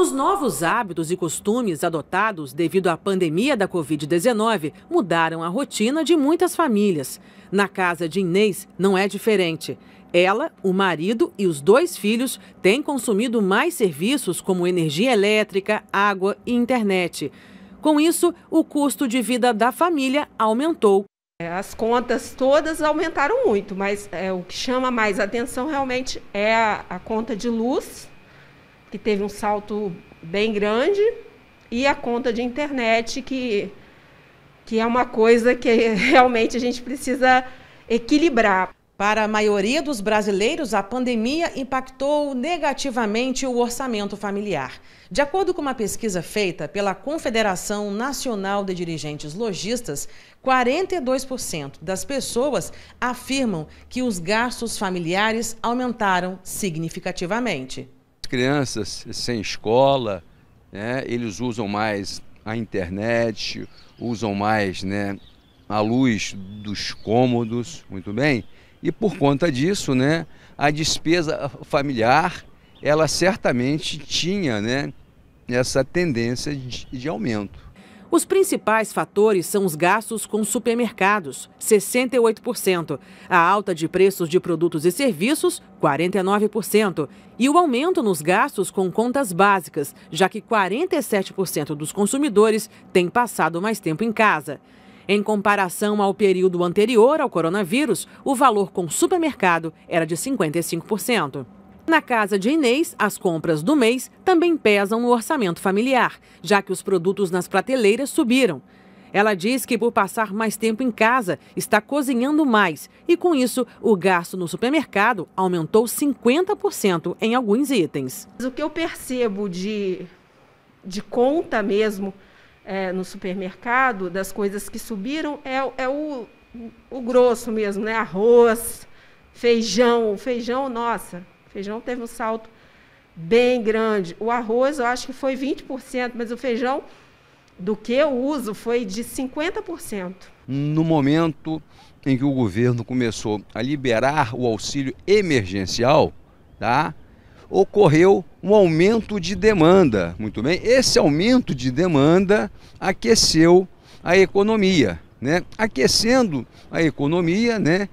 Os novos hábitos e costumes adotados devido à pandemia da Covid-19 mudaram a rotina de muitas famílias. Na casa de Inês, não é diferente. Ela, o marido e os dois filhos têm consumido mais serviços como energia elétrica, água e internet. Com isso, o custo de vida da família aumentou. As contas todas aumentaram muito, mas é, o que chama mais atenção realmente é a, a conta de luz que teve um salto bem grande, e a conta de internet, que, que é uma coisa que realmente a gente precisa equilibrar. Para a maioria dos brasileiros, a pandemia impactou negativamente o orçamento familiar. De acordo com uma pesquisa feita pela Confederação Nacional de Dirigentes Logistas, 42% das pessoas afirmam que os gastos familiares aumentaram significativamente crianças sem escola, né, eles usam mais a internet, usam mais né, a luz dos cômodos, muito bem. E por conta disso, né, a despesa familiar, ela certamente tinha né, essa tendência de, de aumento. Os principais fatores são os gastos com supermercados, 68%, a alta de preços de produtos e serviços, 49%, e o aumento nos gastos com contas básicas, já que 47% dos consumidores têm passado mais tempo em casa. Em comparação ao período anterior ao coronavírus, o valor com supermercado era de 55%. Na casa de Inês, as compras do mês também pesam no orçamento familiar, já que os produtos nas prateleiras subiram. Ela diz que por passar mais tempo em casa, está cozinhando mais e com isso o gasto no supermercado aumentou 50% em alguns itens. O que eu percebo de, de conta mesmo é, no supermercado, das coisas que subiram, é, é o, o grosso mesmo, né? Arroz, feijão, feijão, nossa, o feijão teve um salto bem grande. O arroz, eu acho que foi 20%, mas o feijão, do que eu uso, foi de 50%. No momento em que o governo começou a liberar o auxílio emergencial, tá? ocorreu um aumento de demanda. Muito bem, esse aumento de demanda aqueceu a economia. Né? Aquecendo a economia, né?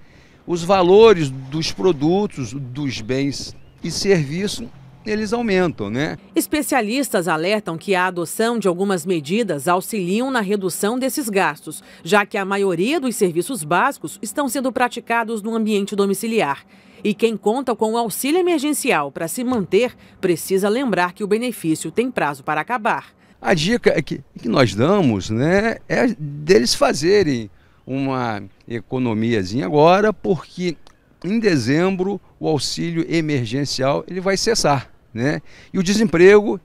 os valores dos produtos, dos bens e serviços eles aumentam, né? Especialistas alertam que a adoção de algumas medidas auxiliam na redução desses gastos, já que a maioria dos serviços básicos estão sendo praticados no ambiente domiciliar. E quem conta com o auxílio emergencial para se manter precisa lembrar que o benefício tem prazo para acabar. A dica é que, que nós damos né, é deles fazerem uma economiazinha agora, porque em dezembro o auxílio emergencial ele vai cessar, né? E o desemprego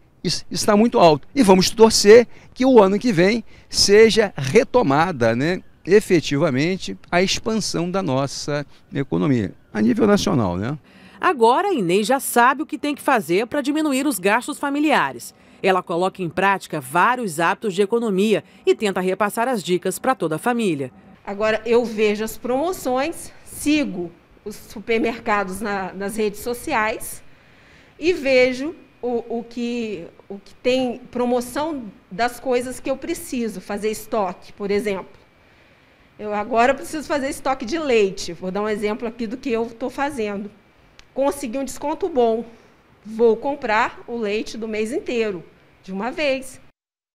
está muito alto. E vamos torcer que o ano que vem seja retomada, né? efetivamente a expansão da nossa economia a nível nacional, né? Agora a Inês já sabe o que tem que fazer para diminuir os gastos familiares. Ela coloca em prática vários hábitos de economia e tenta repassar as dicas para toda a família. Agora, eu vejo as promoções, sigo os supermercados na, nas redes sociais e vejo o, o, que, o que tem promoção das coisas que eu preciso, fazer estoque, por exemplo. Eu agora preciso fazer estoque de leite, vou dar um exemplo aqui do que eu estou fazendo. Consegui um desconto bom, vou comprar o leite do mês inteiro, de uma vez.